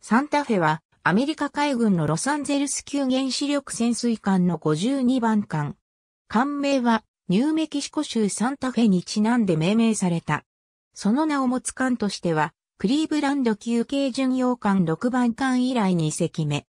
サンタフェはアメリカ海軍のロサンゼルス級原子力潜水艦の52番艦。艦名はニューメキシコ州サンタフェにちなんで命名された。その名を持つ艦としてはクリーブランド級軽巡洋艦6番艦以来2隻目。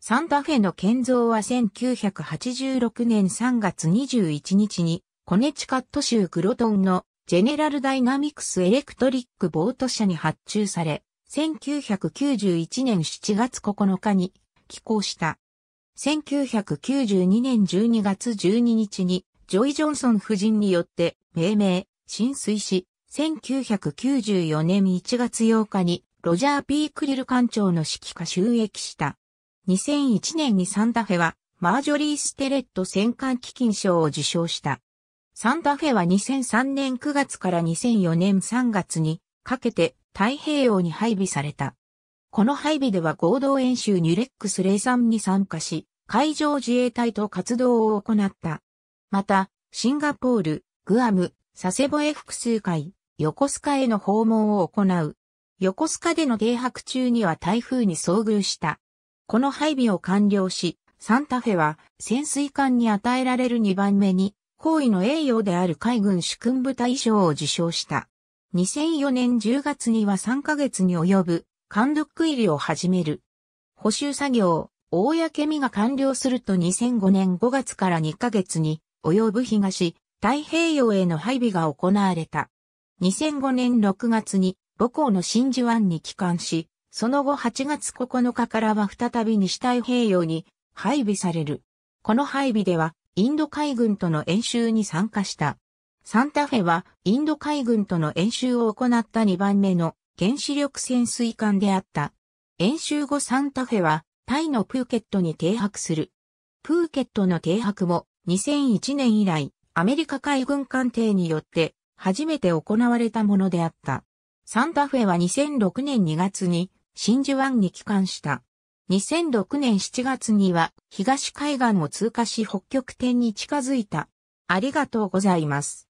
サンタフェの建造は1986年3月21日にコネチカット州クロトンのジェネラルダイナミクスエレクトリックボート社に発注され、1991年7月9日に寄港した。1992年12月12日にジョイ・ジョンソン夫人によって命名、浸水し、1994年1月8日にロジャー・ピー・クリル艦長の指揮下収益した。2001年にサンダフェはマージョリー・ステレット戦艦基金賞を受賞した。サンダフェは2003年9月から2004年3月にかけて太平洋に配備された。この配備では合同演習ニュレックス03に参加し、海上自衛隊と活動を行った。また、シンガポール、グアム、佐世保へ複数回、横須賀への訪問を行う。横須賀での停泊中には台風に遭遇した。この配備を完了し、サンタフェは潜水艦に与えられる2番目に、皇位の栄誉である海軍主君部隊賞を受賞した。2004年10月には3ヶ月に及ぶ、監督入りを始める。補修作業、大やけみが完了すると2005年5月から2ヶ月に、及ぶ東、太平洋への配備が行われた。2005年6月に、母校の真珠湾に帰還し、その後8月9日からは再び西太平洋に配備される。この配備では、インド海軍との演習に参加した。サンタフェはインド海軍との演習を行った2番目の原子力潜水艦であった。演習後サンタフェはタイのプーケットに停泊する。プーケットの停泊も2001年以来アメリカ海軍艦艇によって初めて行われたものであった。サンタフェは2006年2月に真珠湾に帰還した。2006年7月には東海岸を通過し北極点に近づいた。ありがとうございます。